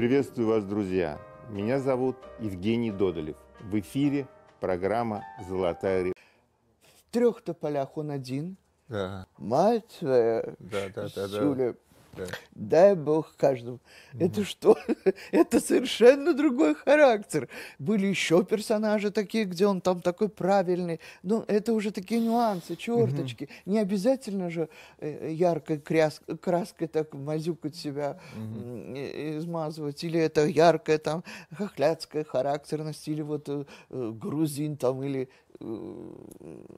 Приветствую вас, друзья! Меня зовут Евгений Додолев. В эфире программа «Золотая рыба». В трех то полях он один. Да. Мать твоя, да, да, да, да. Да. Дай бог каждому. Угу. Это что? Это совершенно другой характер. Были еще персонажи такие, где он там такой правильный. Ну, это уже такие нюансы, черточки. Угу. Не обязательно же э, яркой кряс... краской так мазюкать себя, угу. измазывать. Или это яркая там хохляцкая характерность, или вот э, э, грузин там, или Э,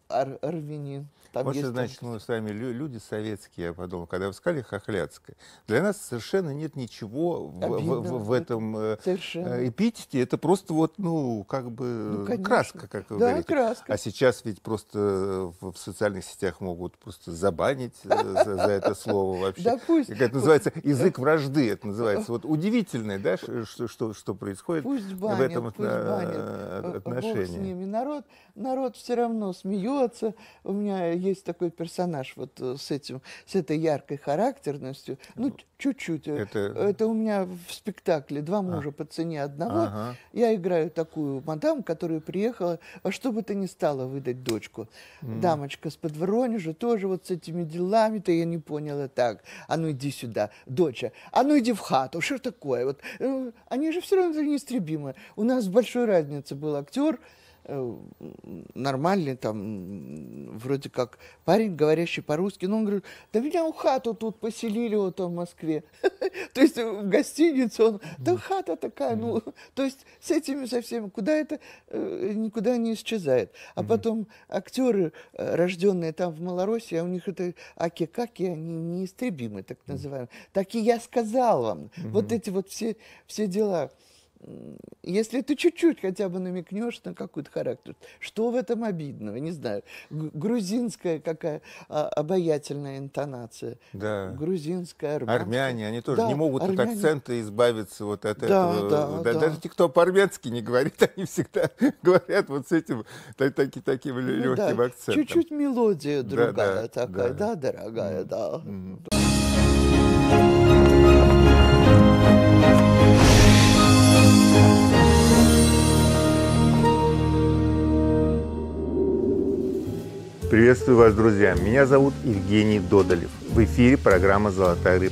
ар Арвинин. Там вот есть значит, мы с вами люди советские, я подумал, когда вы сказали Хохляцкая. Для нас совершенно нет ничего в, в, в этом э, совершенно. Э, эпитете. Это просто вот, ну, как бы ну, краска, как вы да, говорите. краска. А сейчас ведь просто в, социальных сетях могут просто забанить за, за это слово вообще. Да пусть. Как это называется? Язык вражды это называется. Вот удивительное, да, что, что, что происходит пусть банят, в этом пусть банят. отношении. Бог с ними. Народ, народ народ все равно смеется. У меня есть такой персонаж вот э, с этим, с этой яркой характерностью. Ну, ну чуть-чуть. Э, это... Это у меня в спектакле «Два а. мужа а. по цене одного». Ага. Я играю такую мадам, которая приехала, а что бы то ни стало выдать дочку. Mm. Дамочка с под Воронежа тоже вот с этими делами-то я не поняла так. А ну иди сюда, доча. А ну иди в хату. Что такое? Вот, э, они же все равно неистребимы. У нас большой разница был актер, Э, нормальный там, вроде как парень, говорящий по-русски, но он говорит, да меня у хату тут поселили вот он в Москве. То есть в гостинице он, да хата такая, ну, то есть с этими со всеми, куда это э, никуда не исчезает. А потом актеры, э, рожденные там в Малороссии, а у них это аки-каки, они неистребимы, так называемые. Так и я сказал вам. Вот эти вот все, все дела если ты чуть-чуть хотя бы намекнешь на какой-то характер, что в этом обидного, не знаю. Грузинская какая а, обаятельная интонация. Да. Грузинская, армянская. Армяне, они тоже да, не могут армяне... от акцента избавиться вот от да, этого. Да, да, да. Даже те, кто по-армянски не говорит, они всегда говорят вот с этим так, так, таким ну, легким да. акцентом. Чуть-чуть мелодия другая да, да, такая, да, да дорогая, mm. да. Приветствую вас, друзья. Меня зовут Евгений Додолев. В эфире программа «Золотая рыбка».